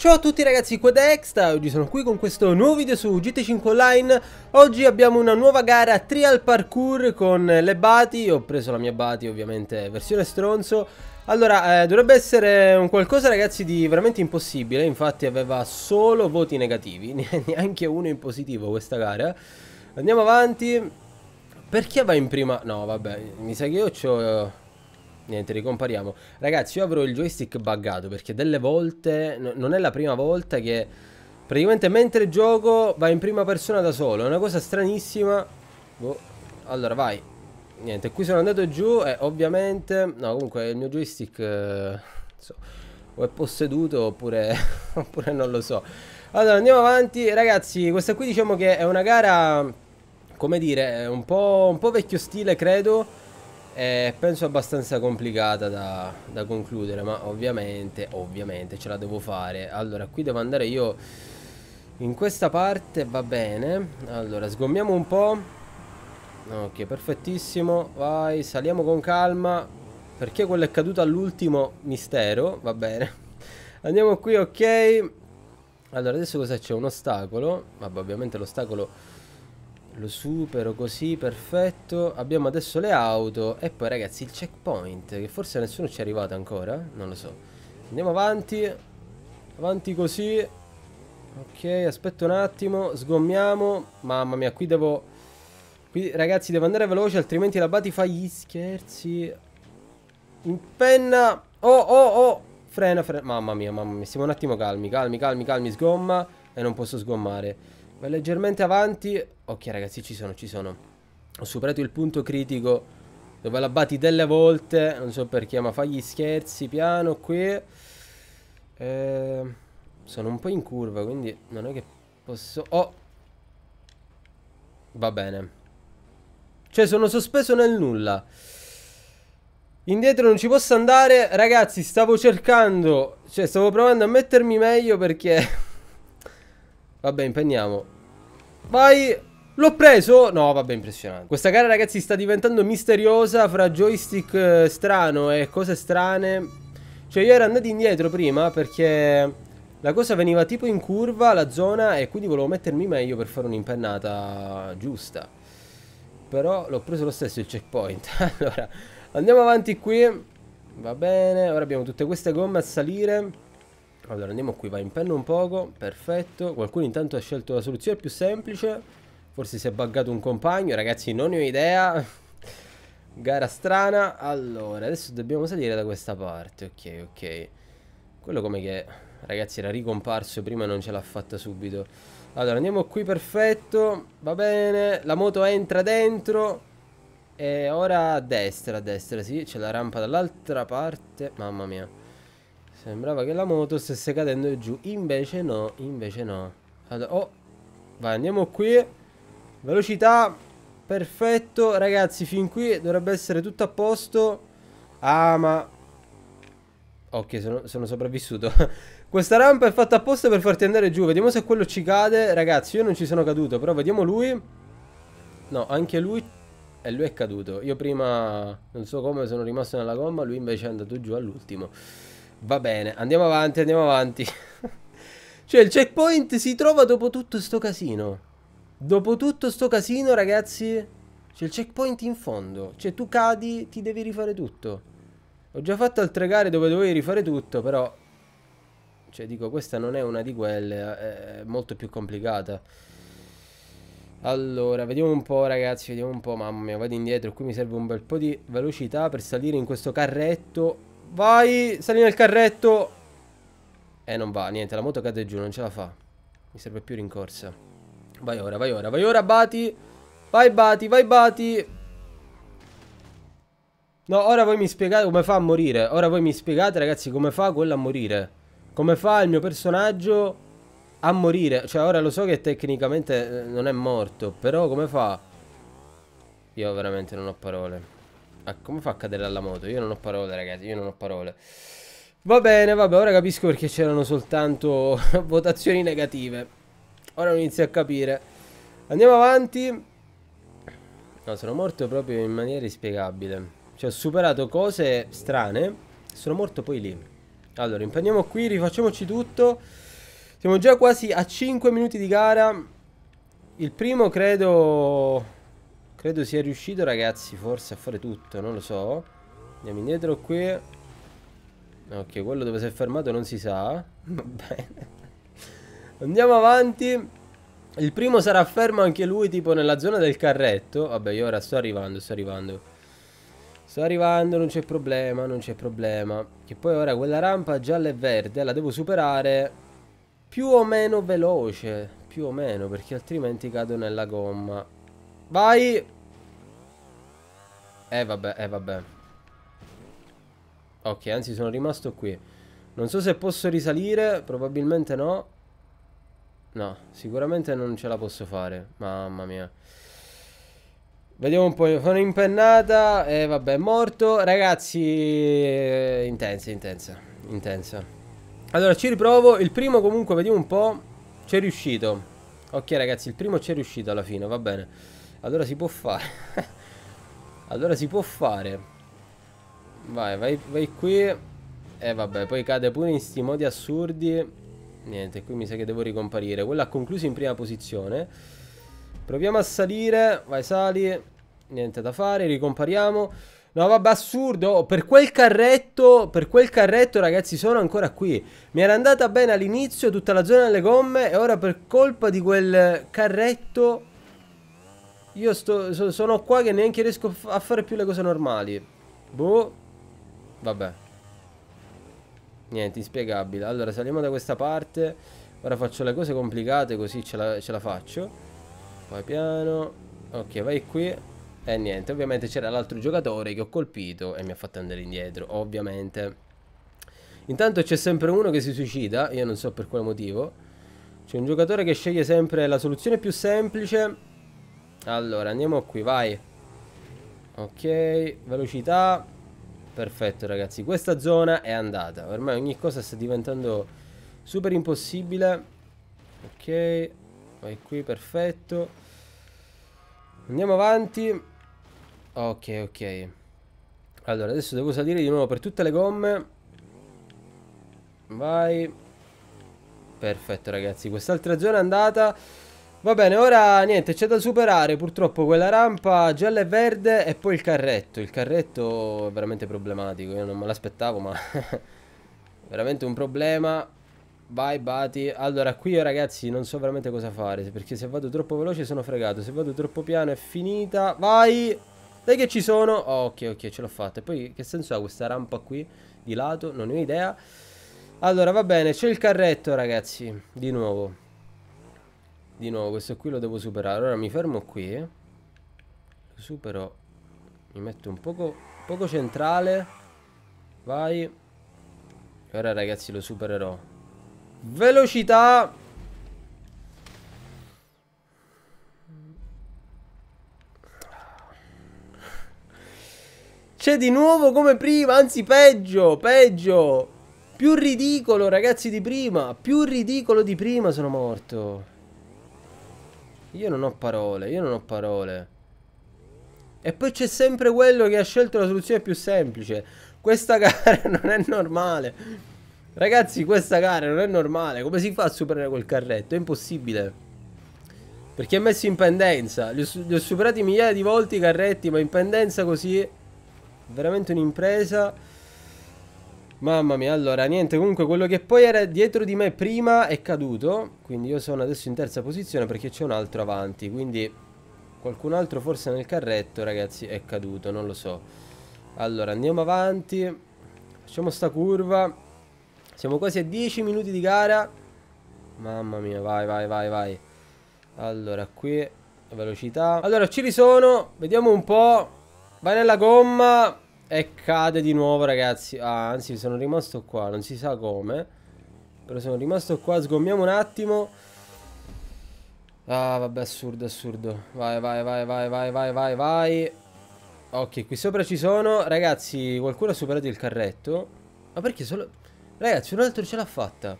Ciao a tutti ragazzi, qua da Extra, oggi sono qui con questo nuovo video su GT5 Online Oggi abbiamo una nuova gara trial parkour con le Bati, ho preso la mia Bati ovviamente versione stronzo Allora, eh, dovrebbe essere un qualcosa ragazzi di veramente impossibile, infatti aveva solo voti negativi, neanche uno in positivo questa gara Andiamo avanti Perché va in prima? No vabbè, mi sa che io ho... Eh, Niente, ricompariamo. Ragazzi, io avrò il joystick buggato perché delle volte... non è la prima volta che... Praticamente mentre gioco va in prima persona da solo. È una cosa stranissima. Boh. Allora, vai. Niente, qui sono andato giù e ovviamente... No, comunque il mio joystick... Eh, so, o è posseduto oppure, oppure non lo so. Allora, andiamo avanti. Ragazzi, questa qui diciamo che è una gara... Come dire, un po', un po' vecchio stile, credo eh, penso abbastanza complicata da, da concludere, ma ovviamente, ovviamente ce la devo fare. Allora, qui devo andare io in questa parte, va bene. Allora, sgommiamo un po'. Ok, perfettissimo. Vai, saliamo con calma. Perché quello è caduto all'ultimo mistero, va bene. Andiamo qui, ok. Allora, adesso cosa c'è? Un ostacolo. Vabbè, ovviamente l'ostacolo lo supero così, perfetto. Abbiamo adesso le auto. E poi ragazzi il checkpoint, che forse nessuno ci è arrivato ancora. Non lo so. Andiamo avanti. Avanti così. Ok, aspetta un attimo. Sgommiamo. Mamma mia, qui devo... Qui ragazzi devo andare veloce, altrimenti la Bati fa gli scherzi. Impenna. Oh, oh, oh. Frena, frena. Mamma mia, mamma mia. siamo un attimo calmi, calmi, calmi, calmi. Sgomma. E non posso sgommare. Va leggermente avanti. Ok ragazzi, ci sono, ci sono. Ho superato il punto critico dove l'abbati delle volte. Non so perché, ma fagli scherzi piano qui. Eh, sono un po' in curva, quindi non è che posso... Oh! Va bene. Cioè, sono sospeso nel nulla. Indietro non ci posso andare. Ragazzi, stavo cercando... Cioè, stavo provando a mettermi meglio perché... Vabbè, impegniamo. Vai! L'ho preso! No, vabbè, impressionante. Questa gara, ragazzi, sta diventando misteriosa fra joystick eh, strano e cose strane. Cioè, io ero andato indietro prima perché la cosa veniva tipo in curva, la zona, e quindi volevo mettermi meglio per fare un'impennata giusta. Però l'ho preso lo stesso il checkpoint. allora, andiamo avanti qui. Va bene, ora abbiamo tutte queste gomme a salire. Allora andiamo qui, va in penna un poco, perfetto. Qualcuno intanto ha scelto la soluzione più semplice. Forse si è buggato un compagno, ragazzi non ne ho idea. Gara strana. Allora, adesso dobbiamo salire da questa parte. Ok, ok. Quello come che... Ragazzi era ricomparso prima e non ce l'ha fatta subito. Allora andiamo qui, perfetto. Va bene, la moto entra dentro. E ora a destra, a destra, sì. C'è la rampa dall'altra parte. Mamma mia. Sembrava che la moto stesse cadendo giù. Invece no, invece no. Allora, oh, vai, andiamo qui. Velocità, perfetto. Ragazzi, fin qui dovrebbe essere tutto a posto. Ah, ma... Ok, sono, sono sopravvissuto. Questa rampa è fatta apposta per farti andare giù. Vediamo se quello ci cade. Ragazzi, io non ci sono caduto, però vediamo lui. No, anche lui... E lui è caduto. Io prima, non so come, sono rimasto nella gomma, lui invece è andato giù all'ultimo. Va bene, andiamo avanti, andiamo avanti. cioè, il checkpoint si trova dopo tutto sto casino. Dopo tutto sto casino, ragazzi, c'è il checkpoint in fondo. Cioè, tu cadi, ti devi rifare tutto. Ho già fatto altre gare dove dovevi rifare tutto, però... Cioè, dico, questa non è una di quelle, eh, è molto più complicata. Allora, vediamo un po' ragazzi, vediamo un po', mamma mia, vado indietro, qui mi serve un bel po' di velocità per salire in questo carretto Vai, sali nel carretto. Eh, non va, niente, la moto cade giù, non ce la fa. Mi serve più rincorsa. Vai ora, vai ora, vai ora, Bati. Vai, Bati, vai, Bati. No, ora voi mi spiegate come fa a morire. Ora voi mi spiegate, ragazzi, come fa quello a morire. Come fa il mio personaggio a morire. Cioè, ora lo so che tecnicamente eh, non è morto, però come fa? Io veramente non ho parole. Ah, come fa a cadere dalla moto? Io non ho parole, ragazzi, io non ho parole. Va bene, vabbè, ora capisco perché c'erano soltanto votazioni negative. Ora non inizio a capire. Andiamo avanti. No, sono morto proprio in maniera inspiegabile. Cioè, ho superato cose strane. Sono morto poi lì. Allora, impegniamo qui, rifacciamoci tutto. Siamo già quasi a 5 minuti di gara. Il primo credo Credo sia riuscito ragazzi forse a fare tutto, non lo so. Andiamo indietro qui. Ok, quello dove si è fermato non si sa. Va bene. Andiamo avanti. Il primo sarà fermo anche lui tipo nella zona del carretto. Vabbè, io ora sto arrivando, sto arrivando. Sto arrivando, non c'è problema, non c'è problema. Che poi ora quella rampa gialla e verde la devo superare più o meno veloce. Più o meno, perché altrimenti cado nella gomma. Vai! Eh vabbè, eh vabbè. Ok, anzi sono rimasto qui. Non so se posso risalire, probabilmente no. No, sicuramente non ce la posso fare. Mamma mia. Vediamo un po', sono impennata e eh, vabbè, è morto. Ragazzi, eh, intensa, intensa, intensa. Allora, ci riprovo. Il primo comunque, vediamo un po', c'è riuscito. Ok ragazzi, il primo c'è riuscito alla fine, va bene. Allora si può fare. allora si può fare. Vai, vai, vai qui. E eh, vabbè, poi cade pure in sti modi assurdi. Niente, qui mi sa che devo ricomparire. Quella ha concluso in prima posizione. Proviamo a salire. Vai, sali. Niente da fare, ricompariamo. No, vabbè, assurdo. Oh, per quel carretto, per quel carretto, ragazzi, sono ancora qui. Mi era andata bene all'inizio tutta la zona delle gomme e ora per colpa di quel carretto io sto, sono qua che neanche riesco a fare più le cose normali. Boh. Vabbè. Niente, inspiegabile. Allora, saliamo da questa parte. Ora faccio le cose complicate così ce la, ce la faccio. Vai piano. Ok, vai qui. E niente, ovviamente c'era l'altro giocatore che ho colpito e mi ha fatto andare indietro, ovviamente. Intanto c'è sempre uno che si suicida, io non so per quale motivo. C'è un giocatore che sceglie sempre la soluzione più semplice allora, andiamo qui, vai. Ok, velocità. Perfetto, ragazzi. Questa zona è andata. Ormai ogni cosa sta diventando super impossibile. Ok, vai qui, perfetto. Andiamo avanti. Ok, ok. Allora, adesso devo salire di nuovo per tutte le gomme. Vai. Perfetto, ragazzi. Quest'altra zona è andata. Va bene, ora niente, c'è da superare purtroppo quella rampa gialla e verde e poi il carretto. Il carretto è veramente problematico, io non me l'aspettavo ma veramente un problema. Vai Bati. Allora qui io ragazzi non so veramente cosa fare perché se vado troppo veloce sono fregato, se vado troppo piano è finita. Vai! Dai che ci sono! Oh, ok, ok, ce l'ho fatta. E poi che senso ha questa rampa qui di lato? Non ne ho idea. Allora va bene, c'è il carretto ragazzi, di nuovo. Di nuovo, questo qui lo devo superare. allora mi fermo qui. Lo supero. Mi metto un poco, poco centrale. Vai. Ora ragazzi lo supererò. Velocità. C'è di nuovo come prima, anzi peggio, peggio. Più ridicolo ragazzi di prima, più ridicolo di prima sono morto. Io non ho parole, io non ho parole. E poi c'è sempre quello che ha scelto la soluzione più semplice. Questa gara non è normale. Ragazzi, questa gara non è normale. Come si fa a superare quel carretto? È impossibile. Perché è messo in pendenza. Li ho, li ho superati migliaia di volte i carretti, ma in pendenza così... Veramente un'impresa. Mamma mia, allora, niente, comunque quello che poi era dietro di me prima è caduto, quindi io sono adesso in terza posizione perché c'è un altro avanti, quindi qualcun altro forse nel carretto, ragazzi, è caduto, non lo so. Allora, andiamo avanti, facciamo sta curva, siamo quasi a 10 minuti di gara, mamma mia, vai, vai, vai, vai. Allora, qui, velocità, allora ci risono, vediamo un po', vai nella gomma, e cade di nuovo ragazzi ah, Anzi sono rimasto qua Non si sa come Però sono rimasto qua Sgommiamo un attimo Ah vabbè assurdo assurdo Vai vai vai vai vai vai vai vai Ok qui sopra ci sono Ragazzi qualcuno ha superato il carretto Ma perché solo Ragazzi un altro ce l'ha fatta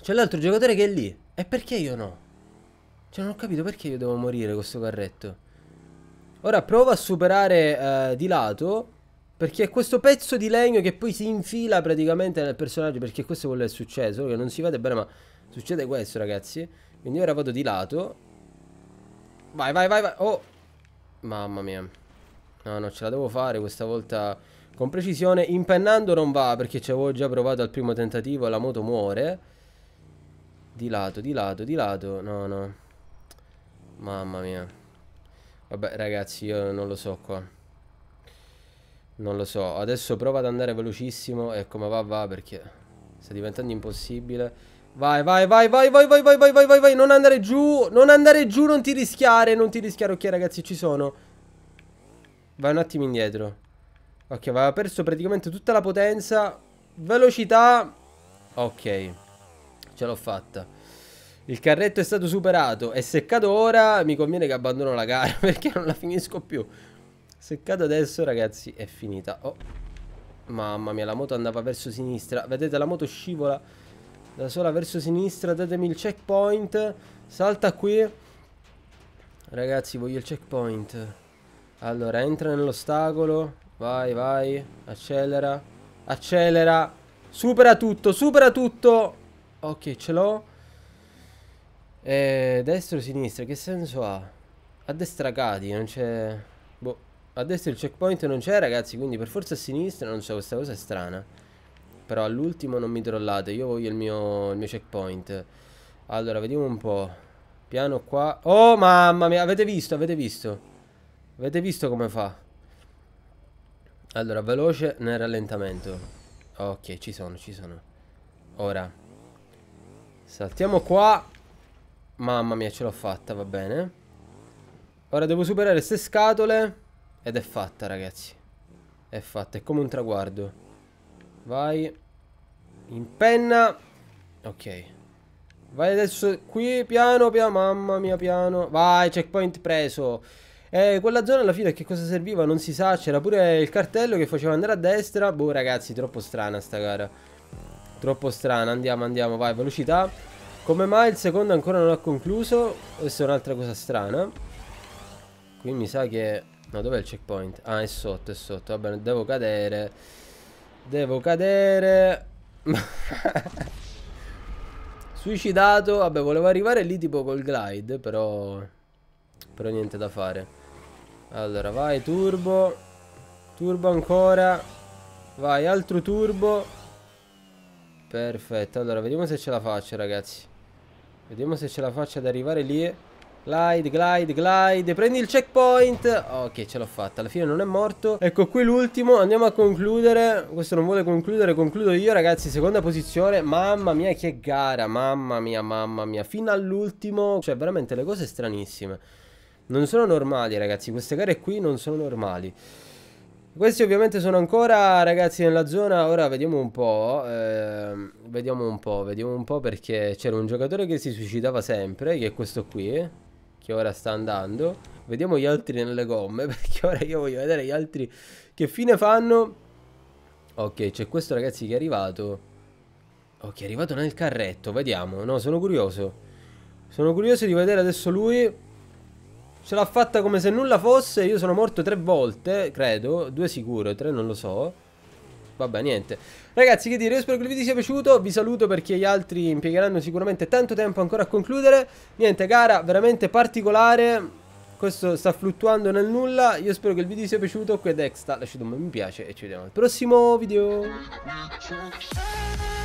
C'è l'altro giocatore che è lì E perché io no? Cioè non ho capito perché io devo morire con questo carretto Ora prova a superare eh, di lato perché è questo pezzo di legno che poi si infila praticamente nel personaggio perché questo è quello che è successo, che non si vede bene ma succede questo ragazzi. Quindi ora vado di lato. Vai, vai, vai, vai. Oh! Mamma mia. No, non ce la devo fare questa volta con precisione. Impennando non va perché ci avevo già provato al primo tentativo e la moto muore. Di lato, di lato, di lato. No, no. Mamma mia. Vabbè ragazzi io non lo so qua Non lo so Adesso prova ad andare velocissimo E come va va perché Sta diventando impossibile Vai vai vai vai vai vai vai vai vai vai vai Non andare giù Non andare giù Non ti rischiare Non ti rischiare Ok ragazzi ci sono Vai un attimo indietro Ok aveva perso praticamente tutta la potenza Velocità Ok Ce l'ho fatta il carretto è stato superato. È seccato ora. Mi conviene che abbandono la gara perché non la finisco più. Seccato adesso, ragazzi, è finita. Oh. Mamma mia, la moto andava verso sinistra. Vedete, la moto scivola da sola verso sinistra. Datemi il checkpoint. Salta qui. Ragazzi, voglio il checkpoint. Allora, entra nell'ostacolo. Vai, vai. Accelera. Accelera. Supera tutto, supera tutto. Ok, ce l'ho. Eh, destra o sinistra? Che senso ha? A destra cadi, non c'è... Boh, a destra il checkpoint non c'è ragazzi, quindi per forza a sinistra, non so, questa cosa è strana. Però all'ultimo non mi trollate, io voglio il mio, il mio checkpoint. Allora, vediamo un po'. Piano qua. Oh, mamma mia, avete visto, avete visto. Avete visto come fa? Allora, veloce nel rallentamento. Ok, ci sono, ci sono. Ora. Saltiamo qua. Mamma mia, ce l'ho fatta, va bene. Ora devo superare queste scatole. Ed è fatta, ragazzi. È fatta, è come un traguardo. Vai. In penna. Ok. Vai adesso qui, piano, piano, mamma mia, piano. Vai, checkpoint preso. Eh, quella zona alla fine che cosa serviva non si sa, c'era pure il cartello che faceva andare a destra. Boh, ragazzi, troppo strana sta gara. Troppo strana, andiamo, andiamo, vai, velocità. Come mai il secondo ancora non ha concluso? Questa è un'altra cosa strana. Qui mi sa che... No, dov'è il checkpoint? Ah, è sotto, è sotto. Vabbè, devo cadere. Devo cadere. Suicidato. Vabbè, volevo arrivare lì tipo col glide, però... Però niente da fare. Allora, vai, turbo. Turbo ancora. Vai, altro turbo. Perfetto, allora vediamo se ce la faccio ragazzi Vediamo se ce la faccio ad arrivare lì. Glide, glide, glide, prendi il checkpoint Ok, ce l'ho fatta, alla fine non è morto Ecco qui l'ultimo, andiamo a concludere Questo non vuole concludere, concludo io ragazzi Seconda posizione, mamma mia che gara Mamma mia, mamma mia Fino all'ultimo, cioè veramente le cose stranissime Non sono normali ragazzi, queste gare qui non sono normali questi ovviamente sono ancora ragazzi nella zona, ora vediamo un po', ehm, vediamo un po', vediamo un po' perché c'era un giocatore che si suicidava sempre, che è questo qui, che ora sta andando. Vediamo gli altri nelle gomme, perché ora io voglio vedere gli altri che fine fanno. Ok, c'è questo ragazzi che è arrivato. Ok, è arrivato nel carretto, vediamo, no, sono curioso. Sono curioso di vedere adesso lui... Ce l'ha fatta come se nulla fosse. Io sono morto tre volte, credo. Due sicuro, tre non lo so. Vabbè, niente. Ragazzi, che dire, io spero che il video sia piaciuto. Vi saluto perché gli altri impiegheranno sicuramente tanto tempo ancora a concludere. Niente, gara veramente particolare. Questo sta fluttuando nel nulla. Io spero che il video sia piaciuto. Qui è Dexta. Lasciate un mi piace e ci vediamo al prossimo video.